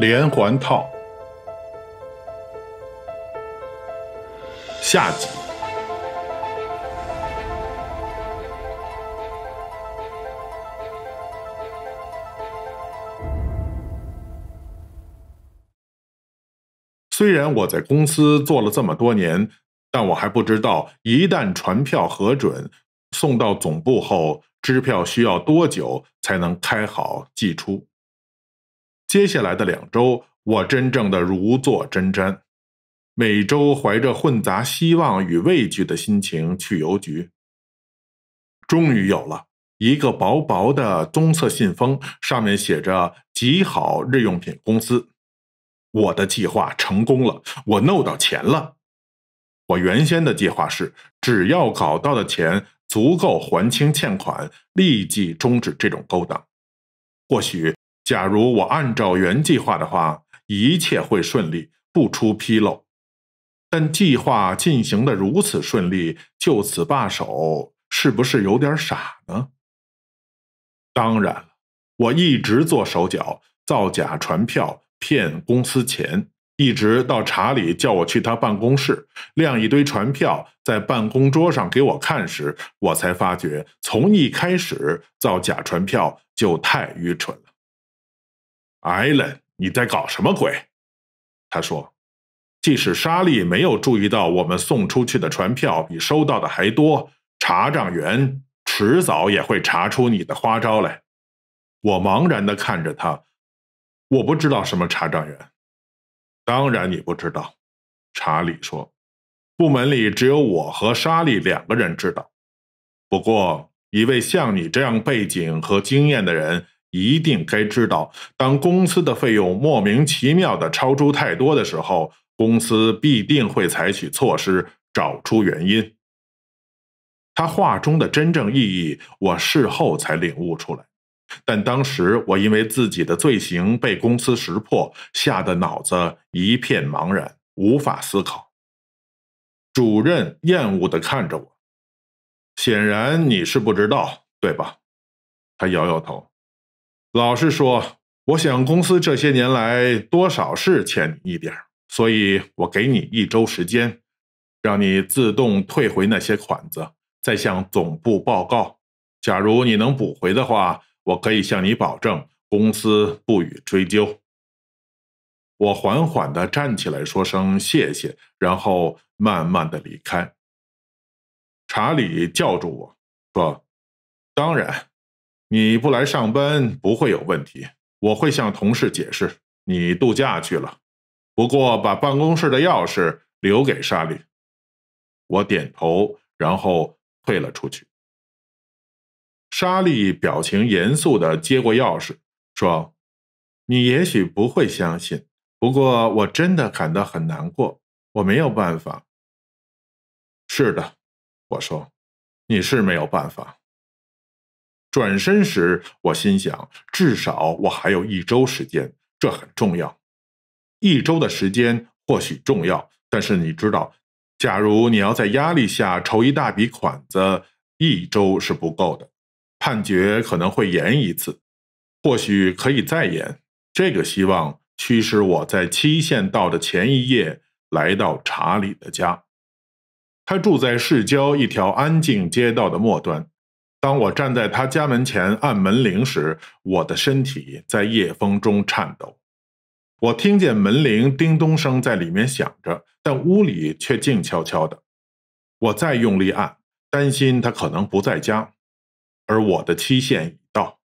连环套，下集。虽然我在公司做了这么多年，但我还不知道，一旦船票核准送到总部后，支票需要多久才能开好寄出。接下来的两周，我真正的如坐针毡，每周怀着混杂希望与畏惧的心情去邮局。终于有了一个薄薄的棕色信封，上面写着“极好日用品公司”。我的计划成功了，我弄到钱了。我原先的计划是，只要搞到的钱足够还清欠款，立即终止这种勾当。或许。假如我按照原计划的话，一切会顺利，不出纰漏。但计划进行的如此顺利，就此罢手，是不是有点傻呢？当然了，我一直做手脚，造假船票，骗公司钱，一直到查理叫我去他办公室，亮一堆船票在办公桌上给我看时，我才发觉，从一开始造假船票就太愚蠢了。艾伦，你在搞什么鬼？他说：“即使莎莉没有注意到我们送出去的船票比收到的还多，查账员迟早也会查出你的花招来。”我茫然地看着他，我不知道什么查账员。当然，你不知道，查理说：“部门里只有我和莎莉两个人知道。不过，一位像你这样背景和经验的人。”一定该知道，当公司的费用莫名其妙的超出太多的时候，公司必定会采取措施找出原因。他话中的真正意义，我事后才领悟出来，但当时我因为自己的罪行被公司识破，吓得脑子一片茫然，无法思考。主任厌恶的看着我，显然你是不知道，对吧？他摇摇头。老实说，我想公司这些年来多少是欠你一点所以我给你一周时间，让你自动退回那些款子，再向总部报告。假如你能补回的话，我可以向你保证，公司不予追究。我缓缓地站起来，说声谢谢，然后慢慢地离开。查理叫住我说：“当然。”你不来上班不会有问题，我会向同事解释你度假去了。不过把办公室的钥匙留给莎莉。我点头，然后退了出去。莎莉表情严肃地接过钥匙，说：“你也许不会相信，不过我真的感到很难过。我没有办法。”是的，我说：“你是没有办法。”转身时，我心想：至少我还有一周时间，这很重要。一周的时间或许重要，但是你知道，假如你要在压力下筹一大笔款子，一周是不够的。判决可能会延一次，或许可以再延。这个希望驱使我在期限到的前一夜来到查理的家。他住在市郊一条安静街道的末端。当我站在他家门前按门铃时，我的身体在夜风中颤抖。我听见门铃叮咚声在里面响着，但屋里却静悄悄的。我再用力按，担心他可能不在家，而我的期限已到。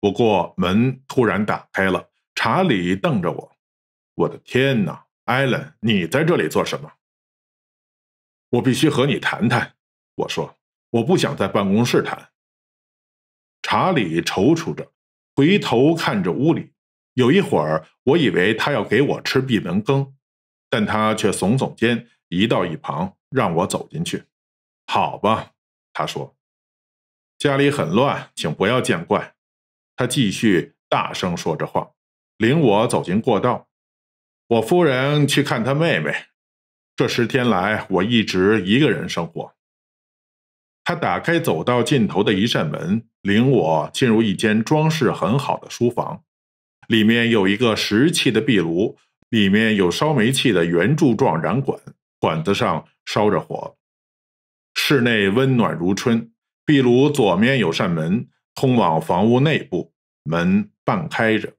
不过门突然打开了，查理瞪着我：“我的天哪，艾伦，你在这里做什么？”我必须和你谈谈，我说。我不想在办公室谈。查理踌躇着，回头看着屋里。有一会儿，我以为他要给我吃闭门羹，但他却耸耸肩，移到一旁让我走进去。好吧，他说：“家里很乱，请不要见怪。”他继续大声说着话，领我走进过道。我夫人去看她妹妹。这十天来，我一直一个人生活。他打开走到尽头的一扇门，领我进入一间装饰很好的书房，里面有一个石砌的壁炉，里面有烧煤气的圆柱状燃管，管子上烧着火，室内温暖如春。壁炉左面有扇门，通往房屋内部，门半开着。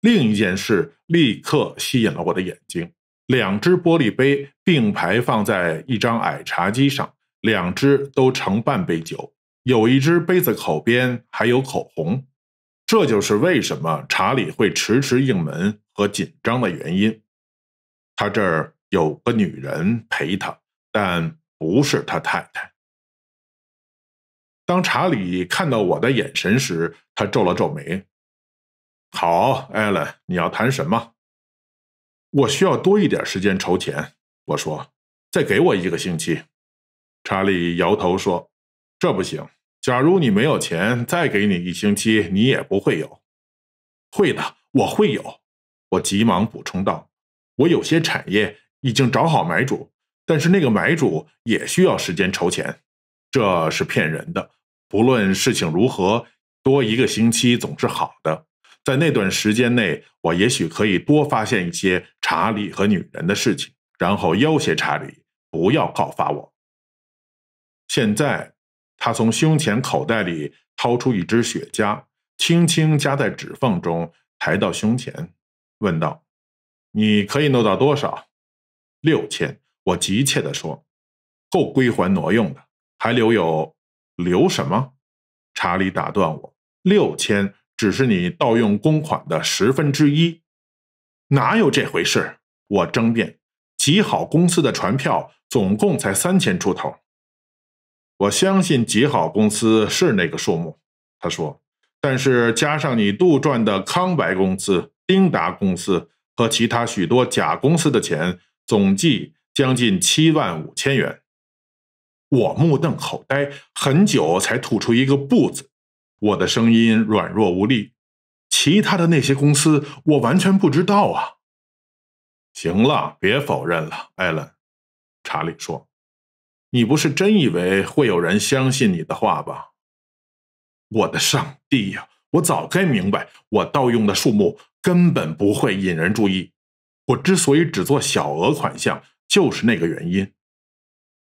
另一件事立刻吸引了我的眼睛：两只玻璃杯并排放在一张矮茶几上。两只都盛半杯酒，有一只杯子口边还有口红，这就是为什么查理会迟迟应门和紧张的原因。他这儿有个女人陪他，但不是他太太。当查理看到我的眼神时，他皱了皱眉。好，艾伦，你要谈什么？我需要多一点时间筹钱。我说，再给我一个星期。查理摇头说：“这不行。假如你没有钱，再给你一星期，你也不会有。会的，我会有。”我急忙补充道：“我有些产业已经找好买主，但是那个买主也需要时间筹钱。这是骗人的。不论事情如何，多一个星期总是好的。在那段时间内，我也许可以多发现一些查理和女人的事情，然后要挟查理不要告发我。”现在，他从胸前口袋里掏出一支雪茄，轻轻夹在指缝中，抬到胸前，问道：“你可以弄到多少？”“六千。”我急切地说。“够归还挪用的，还留有留什么？”查理打断我：“六千只是你盗用公款的十分之一，哪有这回事？”我争辩：“极好公司的船票总共才三千出头。”我相信极好公司是那个数目，他说。但是加上你杜撰的康柏公司、丁达公司和其他许多假公司的钱，总计将近七万五千元。我目瞪口呆，很久才吐出一个“不”字。我的声音软弱无力。其他的那些公司，我完全不知道啊！行了，别否认了，艾伦。查理说。你不是真以为会有人相信你的话吧？我的上帝呀！我早该明白，我盗用的数目根本不会引人注意。我之所以只做小额款项，就是那个原因。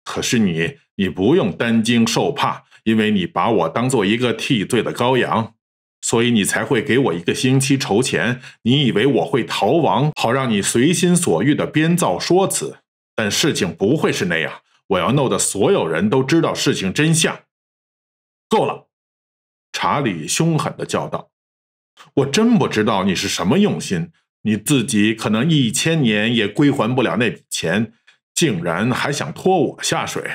可是你，你不用担惊受怕，因为你把我当做一个替罪的羔羊，所以你才会给我一个星期筹钱。你以为我会逃亡，好让你随心所欲的编造说辞？但事情不会是那样。我要弄得所有人都知道事情真相。够了，查理凶狠的叫道：“我真不知道你是什么用心。你自己可能一千年也归还不了那笔钱，竟然还想拖我下水，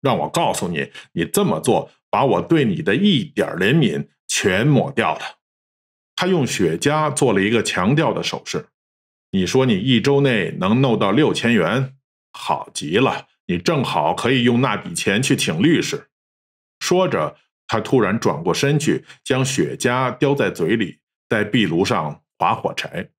让我告诉你，你这么做把我对你的一点怜悯全抹掉了。”他用雪茄做了一个强调的手势。“你说你一周内能弄到六千元？好极了。”你正好可以用那笔钱去请律师。”说着，他突然转过身去，将雪茄叼在嘴里，在壁炉上划火柴。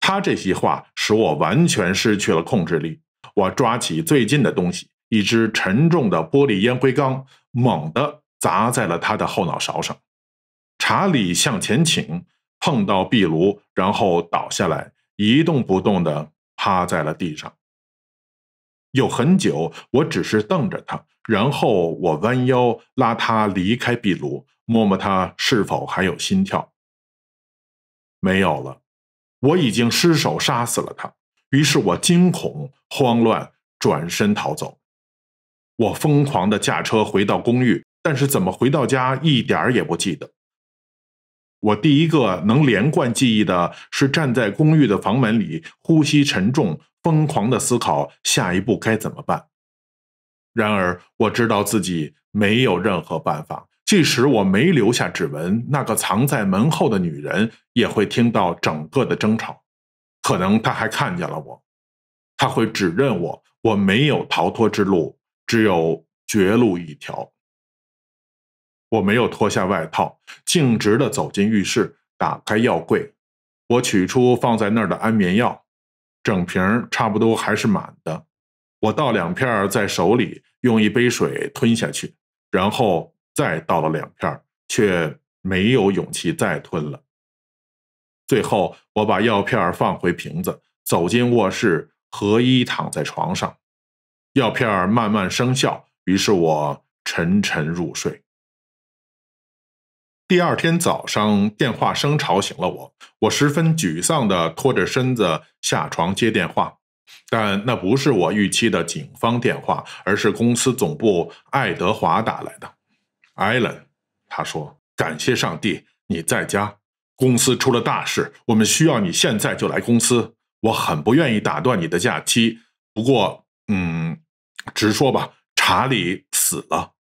他这些话使我完全失去了控制力。我抓起最近的东西，一只沉重的玻璃烟灰缸，猛地砸在了他的后脑勺上。查理向前倾，碰到壁炉，然后倒下来，一动不动地趴在了地上。有很久，我只是瞪着他，然后我弯腰拉他离开壁炉，摸摸他是否还有心跳。没有了，我已经失手杀死了他。于是我惊恐、慌乱，转身逃走。我疯狂的驾车回到公寓，但是怎么回到家一点儿也不记得。我第一个能连贯记忆的是站在公寓的房门里，呼吸沉重。疯狂的思考下一步该怎么办。然而，我知道自己没有任何办法。即使我没留下指纹，那个藏在门后的女人也会听到整个的争吵。可能她还看见了我，她会指认我。我没有逃脱之路，只有绝路一条。我没有脱下外套，径直的走进浴室，打开药柜，我取出放在那儿的安眠药。整瓶差不多还是满的，我倒两片在手里，用一杯水吞下去，然后再倒了两片，却没有勇气再吞了。最后，我把药片放回瓶子，走进卧室，合衣躺在床上，药片慢慢生效，于是我沉沉入睡。第二天早上，电话声吵醒了我。我十分沮丧的拖着身子下床接电话，但那不是我预期的警方电话，而是公司总部爱德华打来的。艾伦，他说：“感谢上帝，你在家。公司出了大事，我们需要你现在就来公司。”我很不愿意打断你的假期，不过，嗯，直说吧，查理死了，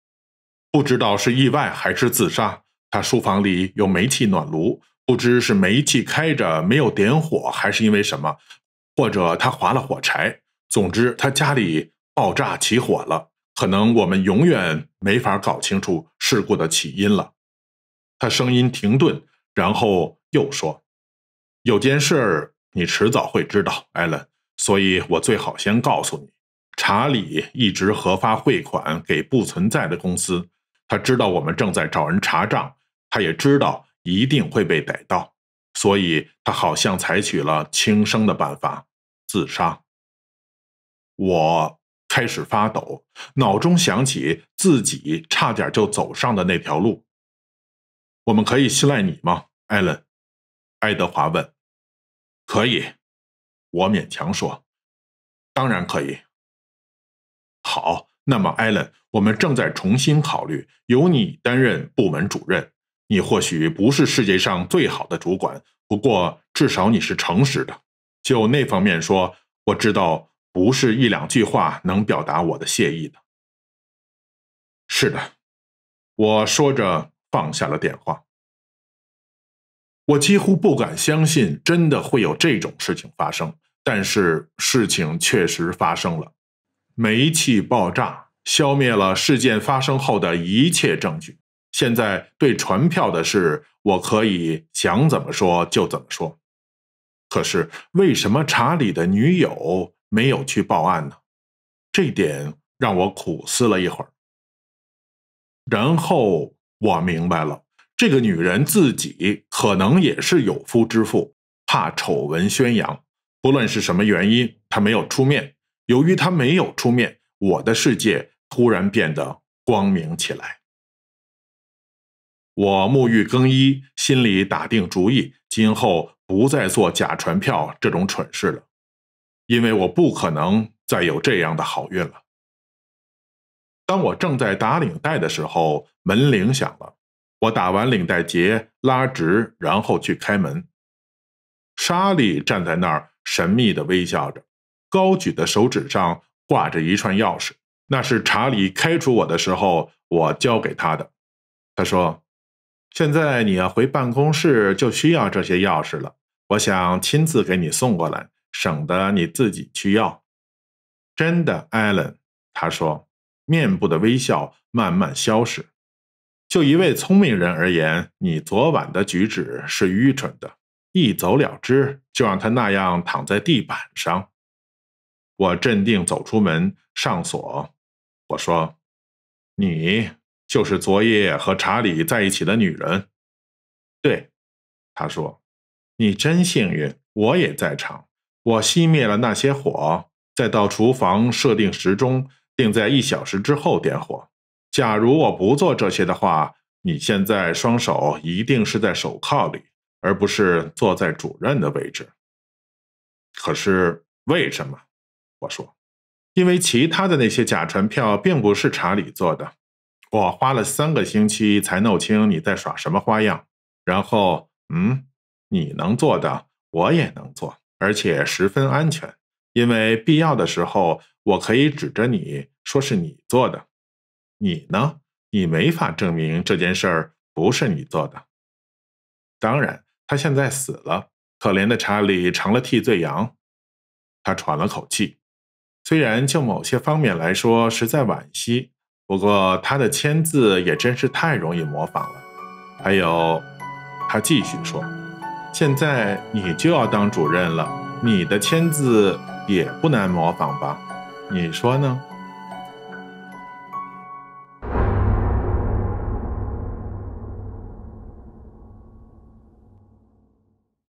不知道是意外还是自杀。他书房里有煤气暖炉，不知是煤气开着没有点火，还是因为什么，或者他划了火柴。总之，他家里爆炸起火了，可能我们永远没法搞清楚事故的起因了。他声音停顿，然后又说：“有件事儿，你迟早会知道，艾伦，所以我最好先告诉你，查理一直合发汇款给不存在的公司。”他知道我们正在找人查账，他也知道一定会被逮到，所以他好像采取了轻生的办法，自杀。我开始发抖，脑中想起自己差点就走上的那条路。我们可以信赖你吗，艾伦？爱德华问。可以，我勉强说。当然可以。好。那么，艾伦，我们正在重新考虑由你担任部门主任。你或许不是世界上最好的主管，不过至少你是诚实的。就那方面说，我知道不是一两句话能表达我的谢意的。是的，我说着放下了电话。我几乎不敢相信真的会有这种事情发生，但是事情确实发生了。煤气爆炸消灭了事件发生后的一切证据。现在对传票的事，我可以想怎么说就怎么说。可是为什么查理的女友没有去报案呢？这点让我苦思了一会儿，然后我明白了，这个女人自己可能也是有夫之妇，怕丑闻宣扬。不论是什么原因，她没有出面。由于他没有出面，我的世界突然变得光明起来。我沐浴更衣，心里打定主意，今后不再做假传票这种蠢事了，因为我不可能再有这样的好运了。当我正在打领带的时候，门铃响了。我打完领带结，拉直，然后去开门。莎莉站在那儿，神秘的微笑着。高举的手指上挂着一串钥匙，那是查理开除我的时候我交给他的。他说：“现在你要回办公室就需要这些钥匙了，我想亲自给你送过来，省得你自己去要。”真的，艾伦，他说，面部的微笑慢慢消失。就一位聪明人而言，你昨晚的举止是愚蠢的，一走了之，就让他那样躺在地板上。我镇定走出门，上锁。我说：“你就是昨夜和查理在一起的女人。”对，他说：“你真幸运，我也在场。我熄灭了那些火，再到厨房设定时钟，定在一小时之后点火。假如我不做这些的话，你现在双手一定是在手铐里，而不是坐在主任的位置。可是为什么？”我说：“因为其他的那些假船票并不是查理做的。我花了三个星期才弄清你在耍什么花样。然后，嗯，你能做的我也能做，而且十分安全，因为必要的时候我可以指着你说是你做的。你呢？你没法证明这件事儿不是你做的。当然，他现在死了，可怜的查理成了替罪羊。”他喘了口气。虽然就某些方面来说实在惋惜，不过他的签字也真是太容易模仿了。还有，他继续说：“现在你就要当主任了，你的签字也不难模仿吧？你说呢？”